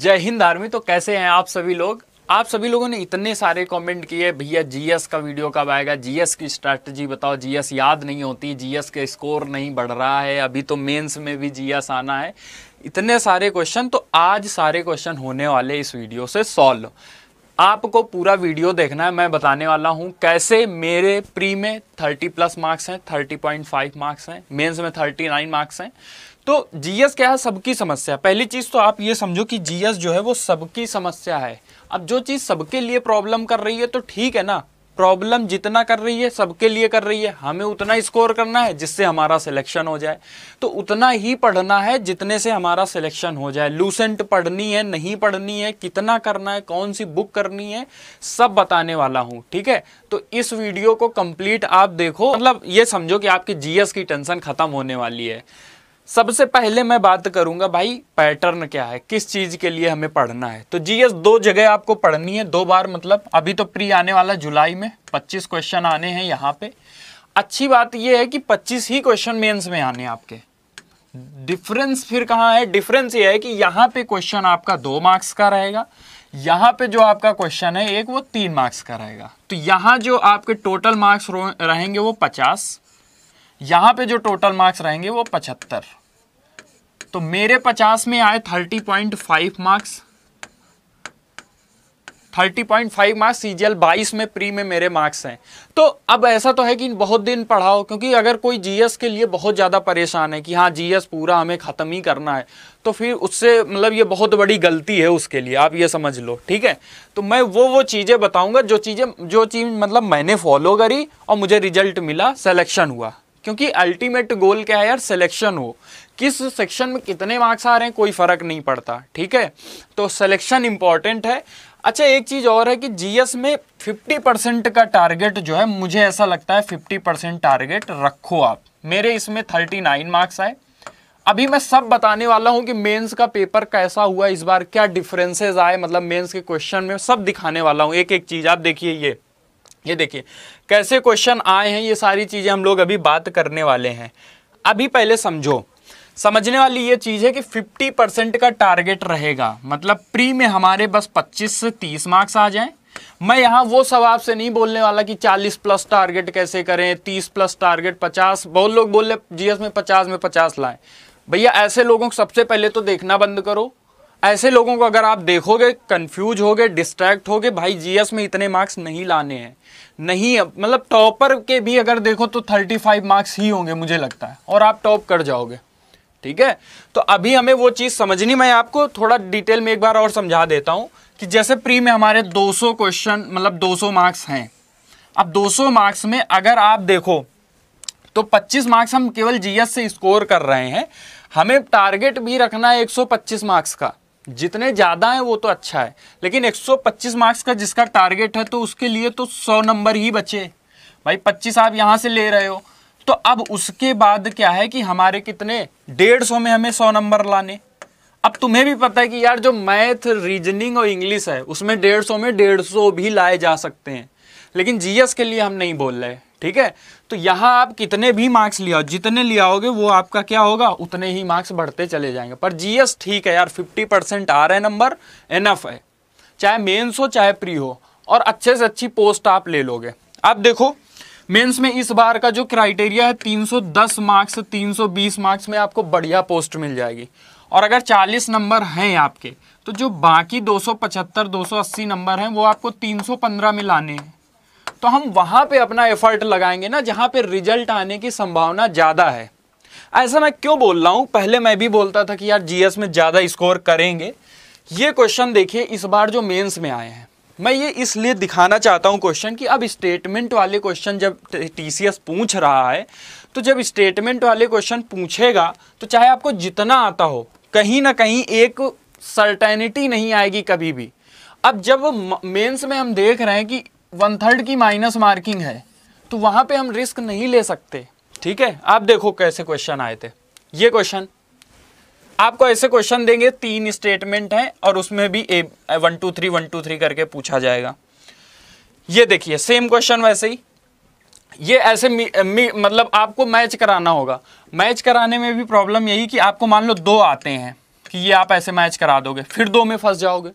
जय हिंद आर्मी तो कैसे हैं आप सभी लोग आप सभी लोगों ने इतने सारे कमेंट किए भैया जीएस का वीडियो कब आएगा जीएस की स्ट्रैटेजी बताओ जीएस याद नहीं होती जीएस के स्कोर नहीं बढ़ रहा है अभी तो मेंस में भी जीएस आना है इतने सारे क्वेश्चन तो आज सारे क्वेश्चन होने वाले इस वीडियो से सॉल्व आपको पूरा वीडियो देखना है मैं बताने वाला हूं कैसे मेरे प्री में थर्टी प्लस मार्क्स हैं थर्टी मार्क्स हैं मेन्स में थर्टी मार्क्स हैं तो जीएस क्या है सबकी समस्या पहली चीज़ तो आप ये समझो कि जीएस जो है वो सबकी समस्या है अब जो चीज़ सबके लिए प्रॉब्लम कर रही है तो ठीक है ना प्रॉब्लम जितना कर रही है सबके लिए कर रही है हमें उतना स्कोर करना है जिससे हमारा सिलेक्शन हो जाए तो उतना ही पढ़ना है जितने से हमारा सिलेक्शन हो जाए लूसेंट पढ़नी है नहीं पढ़नी है कितना करना है कौन सी बुक करनी है सब बताने वाला हूं ठीक है तो इस वीडियो को कंप्लीट आप देखो मतलब ये समझो कि आपकी जीएस की टेंशन खत्म होने वाली है सबसे पहले मैं बात करूंगा भाई पैटर्न क्या है किस चीज के लिए हमें पढ़ना है तो जीएस दो जगह आपको पढ़नी है दो बार मतलब अभी तो प्री आने वाला जुलाई में 25 क्वेश्चन आने हैं यहाँ पे अच्छी बात यह है कि 25 ही क्वेश्चन मेंस में आने आपके डिफरेंस फिर कहाँ है डिफरेंस ये है कि यहाँ पे क्वेश्चन आपका दो मार्क्स का रहेगा यहाँ पे जो आपका क्वेश्चन है एक वो तीन मार्क्स का रहेगा तो यहाँ जो आपके टोटल मार्क्स रहेंगे वो पचास यहाँ पे जो टोटल मार्क्स रहेंगे वो पचहत्तर तो मेरे पचास में आए thirty point five marks thirty point five marks CGL बाईस में प्री में मेरे मार्क्स हैं तो अब ऐसा तो है कि बहुत दिन पढ़ाओ क्योंकि अगर कोई जीएस के लिए बहुत ज़्यादा परेशान है कि हाँ जीएस पूरा हमें ख़त्म ही करना है तो फिर उससे मतलब ये बहुत बड़ी गलती है उसके लिए आप ये समझ लो ठीक है तो मैं वो वो चीज़ें बताऊँगा जो चीज़ें जो चीज़ मतलब मैंने फॉलो करी और मुझे रिजल्ट मिला सेलेक्शन हुआ क्योंकि अल्टीमेट गोल क्या है यार सिलेक्शन हो किस सेक्शन में कितने मार्क्स आ रहे हैं कोई फ़र्क नहीं पड़ता ठीक है तो सिलेक्शन इंपॉर्टेंट है अच्छा एक चीज़ और है कि जीएस में 50 परसेंट का टारगेट जो है मुझे ऐसा लगता है 50 परसेंट टारगेट रखो आप मेरे इसमें थर्टी नाइन मार्क्स आए अभी मैं सब बताने वाला हूं कि मेंस का पेपर कैसा हुआ इस बार क्या डिफरेंसेस आए मतलब मेंस के क्वेश्चन में सब दिखाने वाला हूं एक एक चीज़ आप देखिए ये ये देखिए कैसे क्वेश्चन आए हैं ये सारी चीज़ें हम लोग अभी बात करने वाले हैं अभी पहले समझो समझने वाली ये चीज़ है कि 50 परसेंट का टारगेट रहेगा मतलब प्री में हमारे बस 25 से 30 मार्क्स आ जाएं मैं यहाँ वो सब आपसे नहीं बोलने वाला कि 40 प्लस टारगेट कैसे करें 30 प्लस टारगेट 50 बहुत लोग बोल रहे जीएस में 50 में 50 लाएं भैया ऐसे लोगों को सबसे पहले तो देखना बंद करो ऐसे लोगों को अगर आप देखोगे कंफ्यूज गए डिस्ट्रैक्ट गए भाई जीएस में इतने मार्क्स नहीं लाने हैं नहीं मतलब टॉपर के भी अगर देखो तो थर्टी मार्क्स ही होंगे मुझे लगता है और आप टॉप कर जाओगे ठीक है तो अभी हमें वो चीज़ समझनी मैं आपको थोड़ा डिटेल में एक बार और समझा देता हूं कि जैसे प्री में हमारे 200 क्वेश्चन मतलब 200 मार्क्स हैं अब 200 मार्क्स में अगर आप देखो तो 25 मार्क्स हम केवल जीएस से स्कोर कर रहे हैं हमें टारगेट भी रखना है 125 मार्क्स का जितने ज़्यादा है वो तो अच्छा है लेकिन 125 मार्क्स का जिसका टारगेट है तो उसके लिए तो 100 नंबर ही बचे भाई 25 आप यहां से ले रहे हो तो अब उसके बाद क्या है कि हमारे कितने डेढ़ सौ में हमें सौ नंबर लाने अब तुम्हें भी पता है कि यार जो मैथ रीजनिंग और इंग्लिश है उसमें डेढ़ सौ में डेढ़ सौ भी लाए जा सकते हैं लेकिन जीएस के लिए हम नहीं बोल रहे ठीक है तो यहाँ आप कितने भी मार्क्स लिया जितने लिया होगे वो आपका क्या होगा उतने ही मार्क्स बढ़ते चले जाएंगे पर जीएस ठीक है यार फिफ्टी परसेंट आ रहे नंबर एनफ है चाहे मेन्स हो चाहे प्री हो और अच्छे से अच्छी पोस्ट आप ले लोगे आप देखो मेंस में इस बार का जो क्राइटेरिया है 310 मार्क्स 320 मार्क्स में आपको बढ़िया पोस्ट मिल जाएगी और अगर 40 नंबर हैं आपके तो जो बाकी 275 280 नंबर हैं वो आपको 315 में लाने हैं तो हम वहाँ पे अपना एफर्ट लगाएंगे ना जहाँ पे रिजल्ट आने की संभावना ज़्यादा है ऐसा मैं क्यों बोल रहा हूँ पहले मैं भी बोलता था कि यार जीएस में ज़्यादा स्कोर करेंगे ये क्वेश्चन देखिए इस बार जो मेन्स में आए हैं मैं ये इसलिए दिखाना चाहता हूँ क्वेश्चन कि अब स्टेटमेंट वाले क्वेश्चन जब टीसीएस पूछ रहा है तो जब स्टेटमेंट वाले क्वेश्चन पूछेगा तो चाहे आपको जितना आता हो कहीं ना कहीं एक सर्टेनिटी नहीं आएगी कभी भी अब जब मेंस में हम देख रहे हैं कि वन थर्ड की माइनस मार्किंग है तो वहाँ पे हम रिस्क नहीं ले सकते ठीक है आप देखो कैसे क्वेश्चन आए थे ये क्वेश्चन आपको ऐसे क्वेश्चन देंगे तीन स्टेटमेंट हैं और उसमें भी A one two three one two three करके पूछा जाएगा ये देखिए सेम क्वेश्चन वैसे ही ये ऐसे मी, मी, मतलब आपको मैच कराना होगा मैच कराने में भी प्रॉब्लम यही कि आपको मान लो दो आते हैं कि ये आप ऐसे मैच करा दोगे फिर दो में फंस जाओगे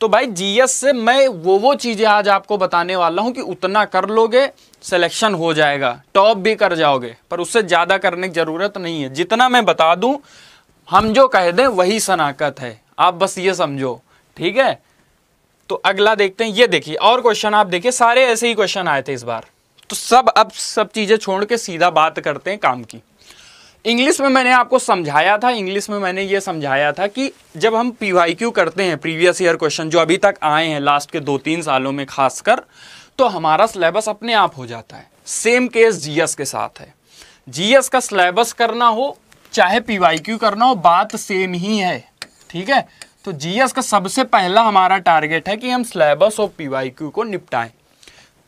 तो भाई जीएस से मैं वो वो चीज़ें आज आपको बताने वाला हूं कि उतना कर लोगे सिलेक्शन हो जाएगा टॉप भी कर जाओगे पर उससे ज़्यादा करने की ज़रूरत नहीं है जितना मैं बता दूं हम जो कह दें वही शनाकत है आप बस ये समझो ठीक है तो अगला देखते हैं ये देखिए और क्वेश्चन आप देखिए सारे ऐसे ही क्वेश्चन आए थे इस बार तो सब अब सब चीज़ें छोड़ के सीधा बात करते हैं काम की इंग्लिश में मैंने आपको समझाया था इंग्लिश में मैंने ये समझाया था कि जब हम पी वाई क्यू करते हैं प्रीवियस ईयर क्वेश्चन जो अभी तक आए हैं लास्ट के दो तीन सालों में खासकर तो हमारा सिलेबस अपने आप हो जाता है सेम केस जीएस के साथ है जीएस का सिलेबस करना हो चाहे पी करना हो बात सेम ही है ठीक है तो जीएस का सबसे पहला हमारा टारगेट है कि हम सिलेबस और पी को निपटाएं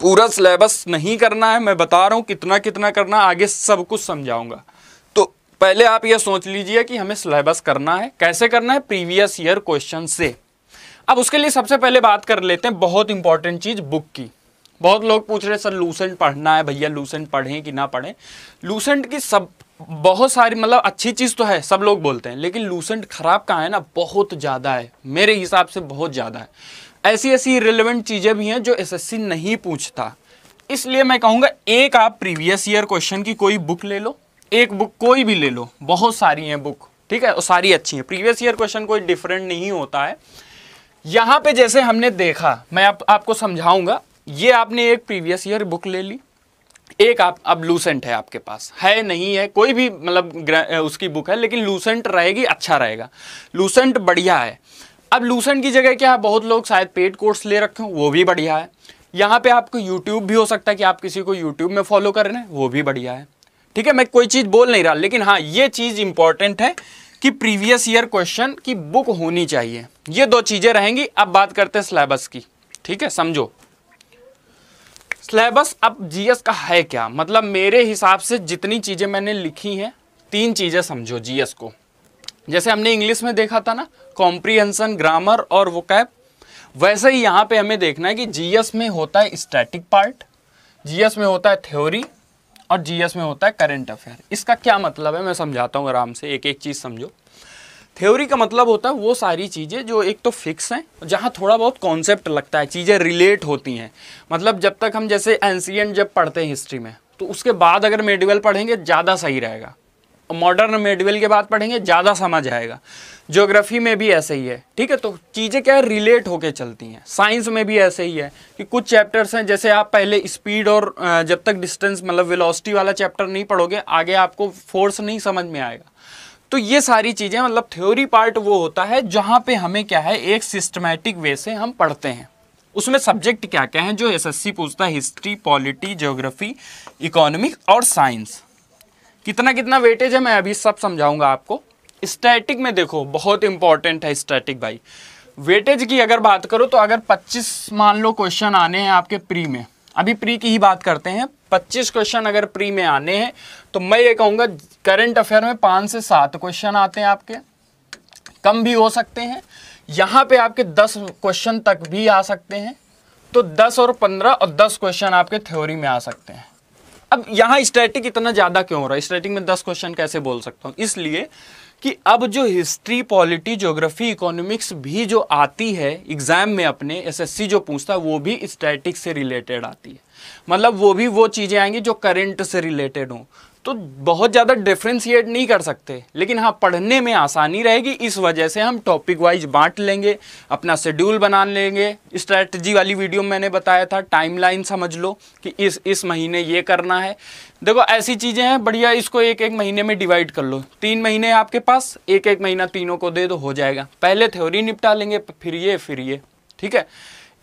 पूरा सिलेबस नहीं करना है मैं बता रहा हूं कितना कितना करना आगे सब कुछ समझाऊंगा तो पहले आप यह सोच लीजिए कि हमें सिलेबस करना है कैसे करना है प्रीवियस ईयर क्वेश्चन से अब उसके लिए सबसे पहले बात कर लेते हैं बहुत इंपॉर्टेंट चीज़ बुक की बहुत लोग पूछ रहे सर लूसेंट पढ़ना है भैया लूसेंट पढ़ें कि ना पढ़ें लूसेंट की सब बहुत सारी मतलब अच्छी चीज़ तो है सब लोग बोलते हैं लेकिन लूसेंट ख़राब कहाँ है ना बहुत ज़्यादा है मेरे हिसाब से बहुत ज़्यादा है ऐसी ऐसी रिलेवेंट चीज़ें भी हैं जो एसएससी नहीं पूछता इसलिए मैं कहूँगा एक आप प्रीवियस ईयर क्वेश्चन की कोई बुक ले लो एक बुक कोई भी ले लो बहुत सारी हैं बुक ठीक है और सारी अच्छी हैं प्रीवियस ईयर क्वेश्चन कोई डिफरेंट नहीं होता है यहाँ पे जैसे हमने देखा मैं आप, आपको समझाऊंगा ये आपने एक प्रीवियस ईयर बुक ले ली एक आप अब लूसेंट है आपके पास है नहीं है कोई भी मतलब उसकी बुक है लेकिन लूसेंट रहेगी अच्छा रहेगा लूसेंट बढ़िया है अब लूसेंट की जगह क्या है बहुत लोग शायद पेड कोर्स ले रखे हों वो भी बढ़िया है यहाँ पे आपको यूट्यूब भी हो सकता है कि आप किसी को यूट्यूब में फॉलो कर रहे हैं वो भी बढ़िया है ठीक है मैं कोई चीज़ बोल नहीं रहा लेकिन हाँ ये चीज़ इंपॉर्टेंट है कि प्रीवियस ईयर क्वेश्चन की बुक होनी चाहिए ये दो चीज़ें रहेंगी अब बात करते हैं सिलेबस की ठीक है समझो सिलेबस अब जीएस का है क्या मतलब मेरे हिसाब से जितनी चीज़ें मैंने लिखी हैं तीन चीज़ें समझो जीएस को जैसे हमने इंग्लिश में देखा था ना कॉम्प्रीहेंशन ग्रामर और वो कैप वैसे ही यहाँ पे हमें देखना है कि जीएस में होता है स्टैटिक पार्ट जीएस में होता है थ्योरी और जीएस में होता है करंट अफेयर इसका क्या मतलब है मैं समझाता हूँ आराम से एक एक चीज़ समझो थ्योरी का मतलब होता है वो सारी चीज़ें जो एक तो फिक्स हैं जहाँ थोड़ा बहुत कॉन्सेप्ट लगता है चीज़ें रिलेट होती हैं मतलब जब तक हम जैसे एंशियंट जब पढ़ते हैं हिस्ट्री में तो उसके बाद अगर मेडिवल पढ़ेंगे ज़्यादा सही रहेगा मॉडर्न मेडिवल के बाद पढ़ेंगे ज़्यादा समझ आएगा ज्योग्राफी में भी ऐसे ही है ठीक है तो चीज़ें क्या है रिलेट होके चलती हैं साइंस में भी ऐसे ही है कि कुछ चैप्टर्स हैं जैसे आप पहले स्पीड और जब तक डिस्टेंस मतलब वेलोसिटी वाला चैप्टर नहीं पढ़ोगे आगे आपको फोर्स नहीं समझ में आएगा तो ये सारी चीज़ें मतलब थ्योरी पार्ट वो होता है जहाँ पे हमें क्या है एक सिस्टमैटिक वे से हम पढ़ते हैं उसमें सब्जेक्ट क्या क्या हैं जो एसएससी पूछता है हिस्ट्री पॉलिटी ज्योग्राफी इकोनॉमिक और साइंस कितना कितना वेटेज है मैं अभी सब समझाऊंगा आपको स्टैटिक में देखो बहुत इंपॉर्टेंट है स्टैटिक भाई वेटेज की अगर बात करो तो अगर 25 मान लो क्वेश्चन आने हैं आपके प्री में अभी प्री की ही बात करते हैं 25 क्वेश्चन अगर प्री में आने हैं तो मैं ये कहूंगा करंट अफेयर में पाँच से सात क्वेश्चन आते हैं आपके कम भी हो सकते हैं यहाँ पे आपके 10 क्वेश्चन तक भी आ सकते हैं तो 10 और 15 और 10 क्वेश्चन आपके थ्योरी में आ सकते हैं अब यहाँ स्टैटिक इतना ज़्यादा क्यों हो रहा है स्टैटिक में दस क्वेश्चन कैसे बोल सकता हूँ इसलिए कि अब जो हिस्ट्री पॉलिटी ज्योग्राफी इकोनॉमिक्स भी जो आती है एग्जाम में अपने एसएससी जो पूछता है वो भी स्टैटिक से रिलेटेड आती है मतलब वो भी वो चीज़ें आएंगी जो करेंट से रिलेटेड हों तो बहुत ज़्यादा डिफ्रेंशिएट नहीं कर सकते लेकिन हाँ पढ़ने में आसानी रहेगी इस वजह से हम टॉपिक वाइज बांट लेंगे अपना शेड्यूल बना लेंगे स्ट्रैटी वाली वीडियो में मैंने बताया था टाइमलाइन समझ लो कि इस इस महीने ये करना है देखो ऐसी चीज़ें हैं बढ़िया इसको एक एक महीने में डिवाइड कर लो तीन महीने आपके पास एक एक महीना तीनों को दे दो हो जाएगा पहले थ्योरी निपटा लेंगे फिर ये फिर ये ठीक है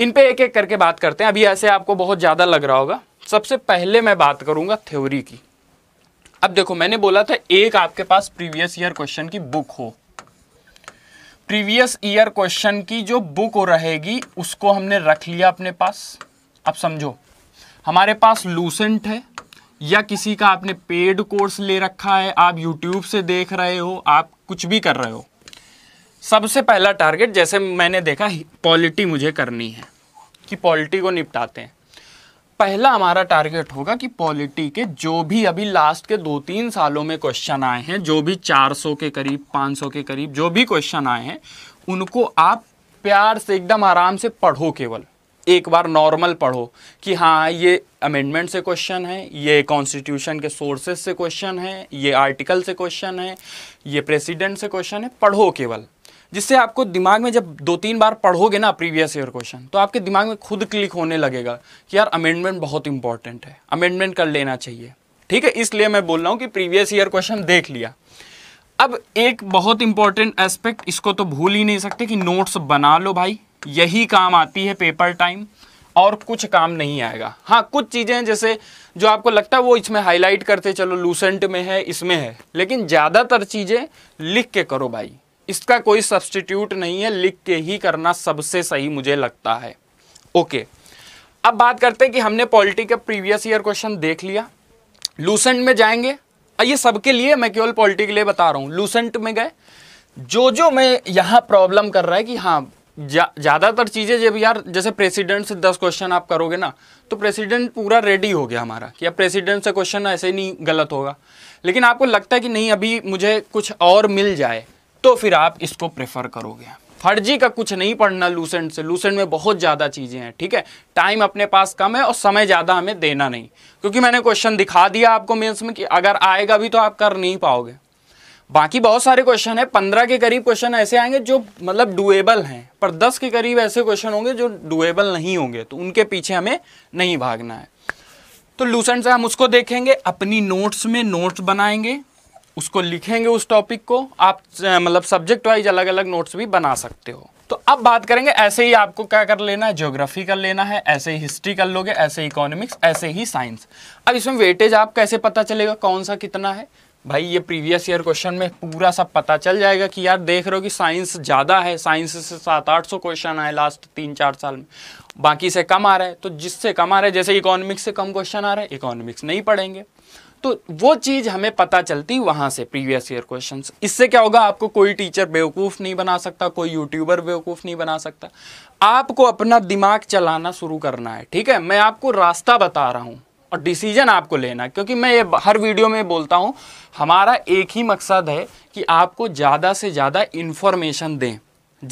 इन पे एक एक करके बात करते हैं अभी ऐसे आपको बहुत ज़्यादा लग रहा होगा सबसे पहले मैं बात करूँगा थ्योरी की अब देखो मैंने बोला था एक आपके पास प्रीवियस ईयर क्वेश्चन की बुक हो प्रीवियस ईयर क्वेश्चन की जो बुक रहेगी उसको हमने रख लिया अपने पास अब समझो हमारे पास लूसेंट है या किसी का आपने पेड कोर्स ले रखा है आप यूट्यूब से देख रहे हो आप कुछ भी कर रहे हो सबसे पहला टारगेट जैसे मैंने देखा पॉलिटी मुझे करनी है कि पॉलिटी को निपटाते हैं पहला हमारा टारगेट होगा कि पॉलिटी के जो भी अभी लास्ट के दो तीन सालों में क्वेश्चन आए हैं जो भी 400 के करीब 500 के करीब जो भी क्वेश्चन आए हैं उनको आप प्यार से एकदम आराम से पढ़ो केवल एक बार नॉर्मल पढ़ो कि हाँ ये अमेंडमेंट से क्वेश्चन है ये कॉन्स्टिट्यूशन के सोर्सेज से क्वेश्चन है ये आर्टिकल से क्वेश्चन है ये प्रेसिडेंट से क्वेश्चन है पढ़ो केवल जिससे आपको दिमाग में जब दो तीन बार पढ़ोगे ना प्रीवियस ईयर क्वेश्चन तो आपके दिमाग में खुद क्लिक होने लगेगा कि यार अमेंडमेंट बहुत इंपॉर्टेंट है अमेंडमेंट कर लेना चाहिए ठीक है इसलिए मैं बोल रहा हूँ कि प्रीवियस ईयर क्वेश्चन देख लिया अब एक बहुत इंपॉर्टेंट एस्पेक्ट इसको तो भूल ही नहीं सकते कि नोट्स बना लो भाई यही काम आती है पेपर टाइम और कुछ काम नहीं आएगा हाँ कुछ चीज़ें हैं जैसे जो आपको लगता है वो इसमें हाईलाइट करते चलो लूसेंट में है इसमें है लेकिन ज़्यादातर चीज़ें लिख के करो भाई इसका कोई सब्सटीट्यूट नहीं है लिख के ही करना सबसे सही मुझे लगता है ओके अब बात करते हैं कि हमने पॉलिटी का प्रीवियस ईयर क्वेश्चन देख लिया लूसेंट में जाएंगे ये सबके लिए मैं केवल पॉलिटी के लिए बता रहा हूं लूसेंट में गए जो जो मैं यहां प्रॉब्लम कर रहा है कि हाँ ज़्यादातर जा, चीज़ें जब यार जैसे प्रेसिडेंट से दस क्वेश्चन आप करोगे ना तो प्रेसिडेंट पूरा रेडी हो गया हमारा कि अब प्रेसिडेंट से क्वेश्चन ऐसे नहीं गलत होगा लेकिन आपको लगता है कि नहीं अभी मुझे कुछ और मिल जाए तो फिर आप इसको प्रेफर करोगे फर्जी का कुछ नहीं पढ़ना लूसेंट से लूसेंट में बहुत ज़्यादा चीज़ें हैं ठीक है टाइम अपने पास कम है और समय ज़्यादा हमें देना नहीं क्योंकि मैंने क्वेश्चन दिखा दिया आपको मेंस में कि अगर आएगा भी तो आप कर नहीं पाओगे बाकी बहुत सारे क्वेश्चन है पंद्रह के करीब क्वेश्चन ऐसे आएंगे जो मतलब डुएबल हैं पर दस के करीब ऐसे क्वेश्चन होंगे जो डुएबल नहीं होंगे तो उनके पीछे हमें नहीं भागना है तो लूसेंट से हम उसको देखेंगे अपनी नोट्स में नोट्स बनाएंगे उसको लिखेंगे उस टॉपिक को आप मतलब सब्जेक्ट वाइज अलग अलग नोट्स भी बना सकते हो तो अब बात करेंगे ऐसे ही आपको क्या कर लेना है ज्योग्राफी कर लेना है ऐसे ही हिस्ट्री कर लोगे ऐसे ही इकोनॉमिक्स ऐसे ही साइंस अब इसमें वेटेज आप कैसे पता चलेगा कौन सा कितना है भाई ये प्रीवियस ईयर क्वेश्चन में पूरा सब पता चल जाएगा कि यार देख रहे हो कि साइंस ज़्यादा है साइंस से सात आठ सौ क्वेश्चन आए लास्ट तीन चार साल में बाकी से कम आ रहा है तो जिससे कम आ रहा है जैसे इकोनॉमिक्स से कम क्वेश्चन आ रहा है इकोनॉमिक्स नहीं पढ़ेंगे तो वो चीज़ हमें पता चलती वहां से प्रीवियस ईयर क्वेश्चन इससे क्या होगा आपको कोई टीचर बेवकूफ़ नहीं बना सकता कोई यूट्यूबर बेवकूफ़ नहीं बना सकता आपको अपना दिमाग चलाना शुरू करना है ठीक है मैं आपको रास्ता बता रहा हूं और डिसीजन आपको लेना क्योंकि मैं ये हर वीडियो में बोलता हूं हमारा एक ही मकसद है कि आपको ज़्यादा से ज़्यादा इंफॉर्मेशन दें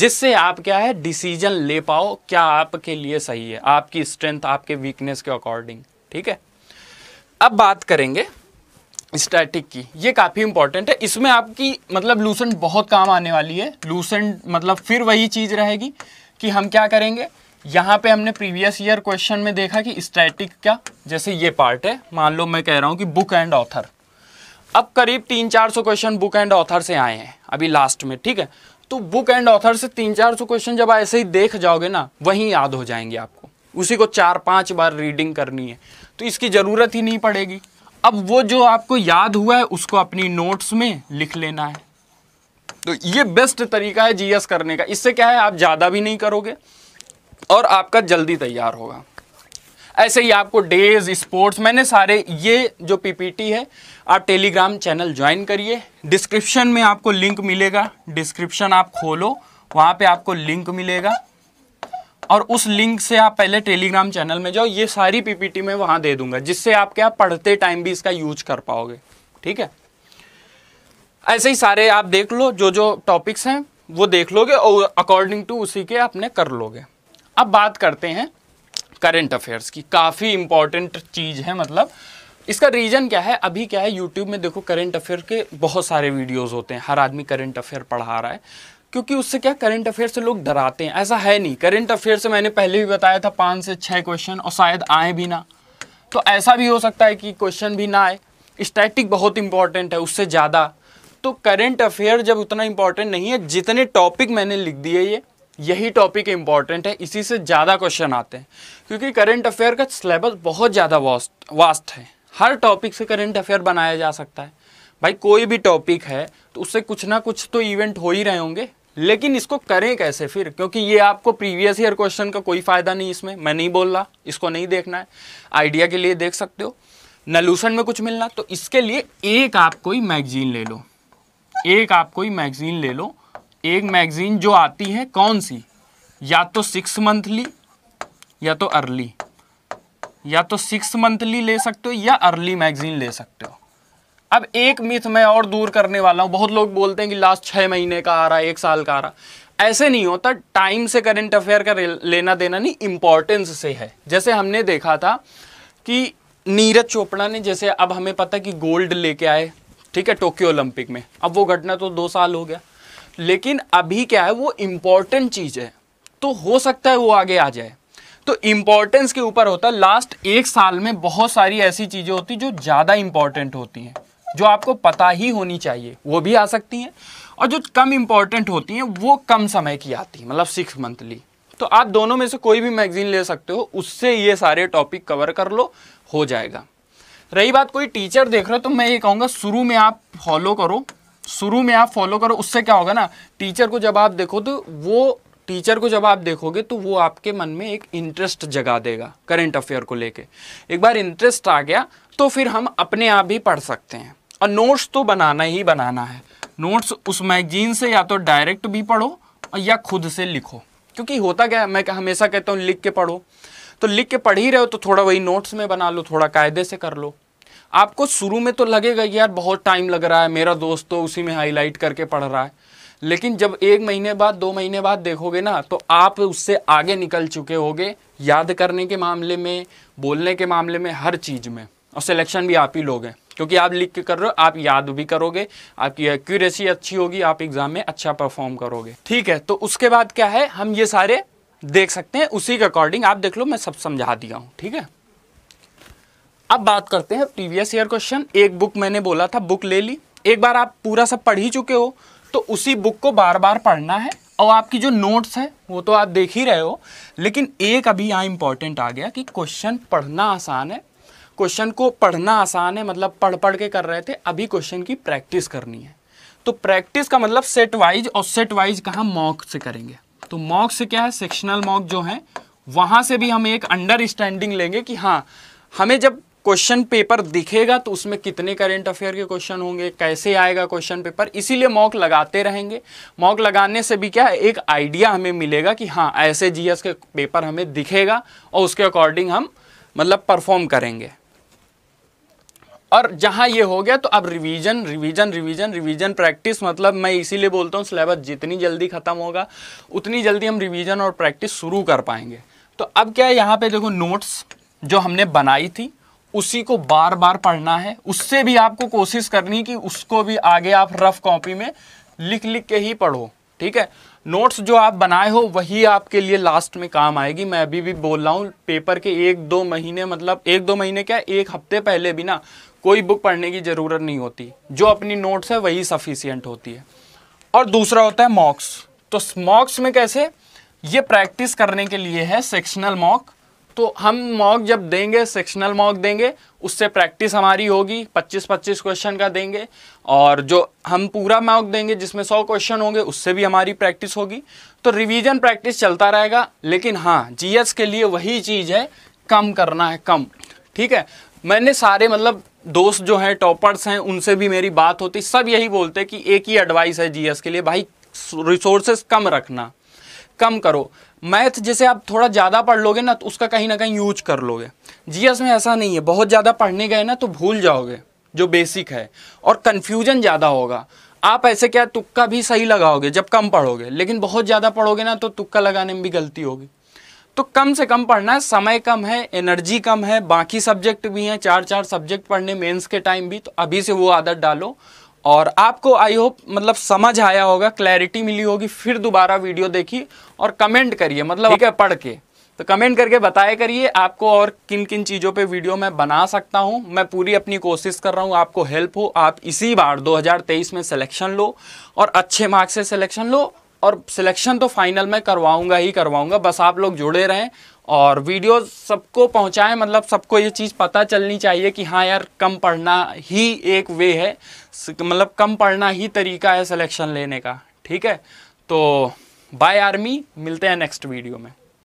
जिससे आप क्या है डिसीजन ले पाओ क्या आपके लिए सही है आपकी स्ट्रेंथ आपके वीकनेस के अकॉर्डिंग ठीक है अब बात करेंगे स्टैटिक की ये काफ़ी इंपॉर्टेंट है इसमें आपकी मतलब लूसेंट बहुत काम आने वाली है लूसेंट मतलब फिर वही चीज़ रहेगी कि हम क्या करेंगे यहाँ पे हमने प्रीवियस ईयर क्वेश्चन में देखा कि स्टैटिक का जैसे ये पार्ट है मान लो मैं कह रहा हूँ कि बुक एंड ऑथर अब करीब तीन चार सौ क्वेश्चन बुक एंड ऑथर से आए हैं अभी लास्ट में ठीक है तो बुक एंड ऑथर से तीन चार सौ क्वेश्चन जब ऐसे ही देख जाओगे ना वहीं याद हो जाएंगे आपको उसी को चार पाँच बार रीडिंग करनी है तो इसकी ज़रूरत ही नहीं पड़ेगी अब वो जो आपको याद हुआ है उसको अपनी नोट्स में लिख लेना है तो ये बेस्ट तरीका है जीएस करने का इससे क्या है आप ज़्यादा भी नहीं करोगे और आपका जल्दी तैयार होगा ऐसे ही आपको डेज स्पोर्ट्स मैंने सारे ये जो पीपीटी है आप टेलीग्राम चैनल ज्वाइन करिए डिस्क्रिप्शन में आपको लिंक मिलेगा डिस्क्रिप्शन आप खोलो वहाँ पे आपको लिंक मिलेगा और उस लिंक से आप पहले टेलीग्राम चैनल में जाओ ये सारी पीपीटी मैं वहां दे दूंगा जिससे आप क्या पढ़ते टाइम भी इसका यूज कर पाओगे ठीक है ऐसे ही सारे आप देख लो जो जो टॉपिक्स हैं वो देख लोगे और अकॉर्डिंग टू उसी के आपने कर लोगे अब बात करते हैं करेंट अफेयर्स की काफ़ी इंपॉर्टेंट चीज़ है मतलब इसका रीज़न क्या है अभी क्या है यूट्यूब में देखो करेंट अफेयर के बहुत सारे वीडियोस होते हैं हर आदमी करेंट अफेयर पढ़ा रहा है क्योंकि उससे क्या करंट अफेयर से लोग डराते हैं ऐसा है नहीं करंट अफेयर से मैंने पहले भी बताया था पाँच से छः क्वेश्चन और शायद आए भी ना तो ऐसा भी हो सकता है कि क्वेश्चन भी ना आए स्टैटिक बहुत इंपॉर्टेंट है उससे ज़्यादा तो करंट अफेयर जब उतना इंपॉर्टेंट नहीं है जितने टॉपिक मैंने लिख दिए ये यही टॉपिक इंपॉर्टेंट है इसी से ज़्यादा क्वेश्चन आते हैं क्योंकि करंट अफेयर का सिलेबस बहुत ज़्यादा वास्ट वास्ट है हर टॉपिक से करंट अफेयर बनाया जा सकता है भाई कोई भी टॉपिक है तो उससे कुछ ना कुछ तो इवेंट हो ही रहे होंगे लेकिन इसको करें कैसे फिर क्योंकि ये आपको प्रीवियस ईयर क्वेश्चन का कोई फ़ायदा नहीं इसमें मैं नहीं बोल रहा इसको नहीं देखना है आइडिया के लिए देख सकते हो नलूशन में कुछ मिलना तो इसके लिए एक आप कोई मैगजीन ले लो एक आप कोई मैगजीन ले लो एक मैगजीन जो आती है कौन सी या तो सिक्स मंथली या तो अर्ली या तो सिक्स मंथली ले सकते हो या अर्ली मैगजीन ले सकते हो अब एक मिथ मैं और दूर करने वाला हूँ बहुत लोग बोलते हैं कि लास्ट छः महीने का आ रहा है एक साल का आ रहा ऐसे नहीं होता टाइम से करंट अफेयर का लेना देना नहीं इम्पोर्टेंस से है जैसे हमने देखा था कि नीरज चोपड़ा ने जैसे अब हमें पता कि गोल्ड लेके आए ठीक है टोक्यो ओलंपिक में अब वो घटना तो दो साल हो गया लेकिन अभी क्या है वो इम्पोर्टेंट चीज़ है तो हो सकता है वो आगे आ जाए तो इम्पोर्टेंस के ऊपर होता है लास्ट एक साल में बहुत सारी ऐसी चीज़ें होती जो ज़्यादा इम्पॉर्टेंट होती हैं जो आपको पता ही होनी चाहिए वो भी आ सकती हैं और जो कम इम्पॉर्टेंट होती हैं वो कम समय की आती हैं मतलब सिक्स मंथली तो आप दोनों में से कोई भी मैगजीन ले सकते हो उससे ये सारे टॉपिक कवर कर लो हो जाएगा रही बात कोई टीचर देख रहे हो तो मैं ये कहूँगा शुरू में आप फॉलो करो शुरू में आप फॉलो करो उससे क्या होगा ना टीचर को जब आप देखो तो वो टीचर को जब आप देखोगे तो वो आपके मन में एक इंटरेस्ट जगा देगा करंट अफेयर को लेके एक बार इंटरेस्ट आ गया तो फिर हम अपने आप भी पढ़ सकते हैं और नोट्स तो बनाना ही बनाना है नोट्स उस मैगजीन से या तो डायरेक्ट भी पढ़ो या खुद से लिखो क्योंकि होता क्या है मैं हमेशा कहता हूँ लिख के पढ़ो तो लिख के पढ़ ही रहे हो तो थोड़ा वही नोट्स में बना लो थोड़ा कायदे से कर लो आपको शुरू में तो लगेगा यार बहुत टाइम लग रहा है मेरा दोस्त तो उसी में हाईलाइट करके पढ़ रहा है लेकिन जब एक महीने बाद दो महीने बाद देखोगे ना तो आप उससे आगे निकल चुके होगे याद करने के मामले में बोलने के मामले में हर चीज़ में और सिलेक्शन भी आप ही लोग हैं क्योंकि आप लिख के कर रहे हो आप याद भी करोगे आपकी एक्यूरेसी अच्छी होगी आप एग्जाम में अच्छा परफॉर्म करोगे ठीक है तो उसके बाद क्या है हम ये सारे देख सकते हैं उसी के अकॉर्डिंग आप देख लो मैं सब समझा दिया हूँ ठीक है अब बात करते हैं प्रीवियस ईयर क्वेश्चन एक बुक मैंने बोला था बुक ले ली एक बार आप पूरा सब पढ़ ही चुके हो तो उसी बुक को बार बार पढ़ना है और आपकी जो नोट्स है वो तो आप देख ही रहे हो लेकिन एक अभी यहाँ इंपॉर्टेंट आ गया कि क्वेश्चन पढ़ना आसान है क्वेश्चन को पढ़ना आसान है मतलब पढ़ पढ़ के कर रहे थे अभी क्वेश्चन की प्रैक्टिस करनी है तो प्रैक्टिस का मतलब सेट वाइज और सेट वाइज कहा मॉक से करेंगे तो मॉक से क्या है सेक्शनल मॉक जो है वहाँ से भी हम एक अंडरस्टैंडिंग लेंगे कि हाँ हमें जब क्वेश्चन पेपर दिखेगा तो उसमें कितने करेंट अफेयर के क्वेश्चन होंगे कैसे आएगा क्वेश्चन पेपर इसीलिए मॉक लगाते रहेंगे मॉक लगाने से भी क्या एक आइडिया हमें मिलेगा कि हाँ ऐसे जीएस के पेपर हमें दिखेगा और उसके अकॉर्डिंग हम मतलब परफॉर्म करेंगे और जहाँ ये हो गया तो अब revision revision revision revision practice मतलब मैं इसीलिए बोलता हूँ सिलेबस जितनी जल्दी ख़त्म होगा उतनी जल्दी हम रिवीजन और प्रैक्टिस शुरू कर पाएंगे तो अब क्या है यहाँ पे देखो नोट्स जो हमने बनाई थी उसी को बार बार पढ़ना है उससे भी आपको कोशिश करनी कि उसको भी आगे आप रफ कॉपी में लिख लिख के ही पढ़ो ठीक है नोट्स जो आप बनाए हो वही आपके लिए लास्ट में काम आएगी मैं अभी भी बोल रहा हूँ पेपर के एक दो महीने मतलब एक दो महीने क्या एक हफ्ते पहले भी ना कोई बुक पढ़ने की ज़रूरत नहीं होती जो अपनी नोट्स है वही सफिशियंट होती है और दूसरा होता है मॉक्स तो मॉक्स में कैसे ये प्रैक्टिस करने के लिए है सेक्शनल मॉक तो हम मॉक जब देंगे सेक्शनल मॉक देंगे उससे प्रैक्टिस हमारी होगी 25-25 क्वेश्चन का देंगे और जो हम पूरा मॉक देंगे जिसमें 100 क्वेश्चन होंगे उससे भी हमारी प्रैक्टिस होगी तो रिवीजन प्रैक्टिस चलता रहेगा लेकिन हाँ जीएस के लिए वही चीज़ है कम करना है कम ठीक है मैंने सारे मतलब दोस्त जो हैं टॉपर्स हैं उनसे भी मेरी बात होती सब यही बोलते कि एक ही एडवाइस है जीएस के लिए भाई रिसोर्सेस कम रखना कम करो मैथ जैसे आप थोड़ा ज़्यादा पढ़ लोगे ना तो उसका कहीं ना कहीं यूज कर लोगे जीएस में ऐसा नहीं है बहुत ज़्यादा पढ़ने गए ना तो भूल जाओगे जो बेसिक है और कन्फ्यूजन ज़्यादा होगा आप ऐसे क्या तुक्का भी सही लगाओगे जब कम पढ़ोगे लेकिन बहुत ज़्यादा पढ़ोगे ना तो तुक्का लगाने में भी गलती होगी तो कम से कम पढ़ना है समय कम है एनर्जी कम है बाकी सब्जेक्ट भी हैं चार चार सब्जेक्ट पढ़ने मेंस के टाइम भी तो अभी से वो आदत डालो और आपको आई होप मतलब समझ आया होगा क्लैरिटी मिली होगी फिर दोबारा वीडियो देखिए और कमेंट करिए मतलब ठीक है पढ़ के तो कमेंट करके बताया करिए आपको और किन किन चीज़ों पे वीडियो मैं बना सकता हूँ मैं पूरी अपनी कोशिश कर रहा हूँ आपको हेल्प हो आप इसी बार 2023 में सिलेक्शन लो और अच्छे मार्क्स से सिलेक्शन लो और सिलेक्शन तो फाइनल में करवाऊंगा ही करवाऊंगा बस आप लोग जुड़े रहें और वीडियो सबको पहुंचाएं मतलब सबको ये चीज़ पता चलनी चाहिए कि हाँ यार कम पढ़ना ही एक वे है मतलब कम पढ़ना ही तरीका है सिलेक्शन लेने का ठीक है तो बाय आर्मी मिलते हैं नेक्स्ट वीडियो में